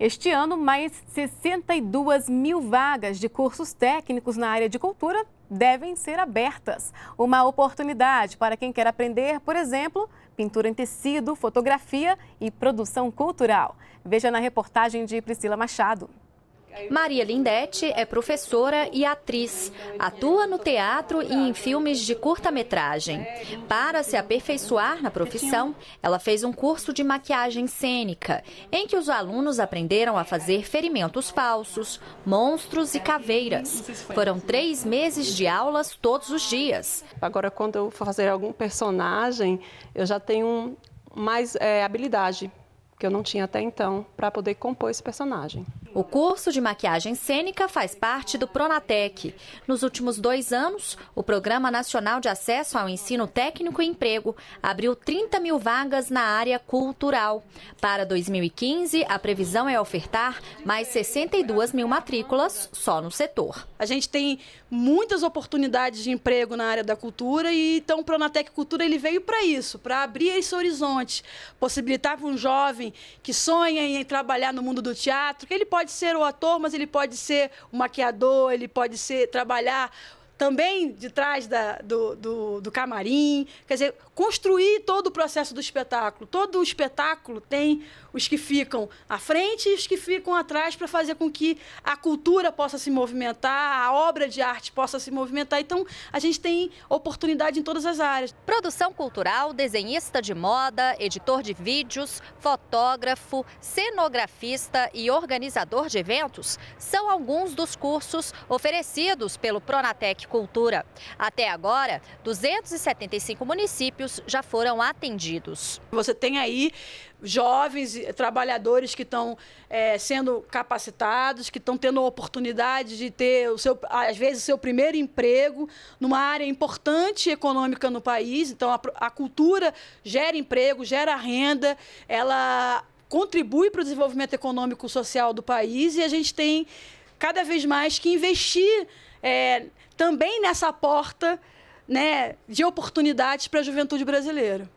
Este ano, mais 62 mil vagas de cursos técnicos na área de cultura devem ser abertas. Uma oportunidade para quem quer aprender, por exemplo, pintura em tecido, fotografia e produção cultural. Veja na reportagem de Priscila Machado. Maria Lindetti é professora e atriz. Atua no teatro e em filmes de curta-metragem. Para se aperfeiçoar na profissão, ela fez um curso de maquiagem cênica, em que os alunos aprenderam a fazer ferimentos falsos, monstros e caveiras. Foram três meses de aulas todos os dias. Agora, quando eu for fazer algum personagem, eu já tenho mais é, habilidade que eu não tinha até então para poder compor esse personagem. O curso de maquiagem cênica faz parte do Pronatec. Nos últimos dois anos, o Programa Nacional de Acesso ao Ensino Técnico e Emprego abriu 30 mil vagas na área cultural. Para 2015, a previsão é ofertar mais 62 mil matrículas só no setor. A gente tem muitas oportunidades de emprego na área da cultura e então o Pronatec Cultura ele veio para isso, para abrir esse horizonte, possibilitar para um jovem que sonha em trabalhar no mundo do teatro, que ele pode pode ser o ator, mas ele pode ser o maquiador, ele pode ser trabalhar também de trás da, do, do, do, camarim. Quer dizer, construir todo o processo do espetáculo. Todo o espetáculo tem os que ficam à frente e os que ficam atrás para fazer com que a cultura possa se movimentar, a obra de arte possa se movimentar. Então, a gente tem oportunidade em todas as áreas. Produção cultural, desenhista de moda, editor de vídeos, fotógrafo, cenografista e organizador de eventos são alguns dos cursos oferecidos pelo Pronatec Cultura. Até agora, 275 municípios já foram atendidos. Você tem aí jovens trabalhadores que estão é, sendo capacitados, que estão tendo a oportunidade de ter, o seu, às vezes, o seu primeiro emprego numa área importante econômica no país. Então, a, a cultura gera emprego, gera renda, ela contribui para o desenvolvimento econômico e social do país e a gente tem cada vez mais que investir é, também nessa porta né, de oportunidades para a juventude brasileira.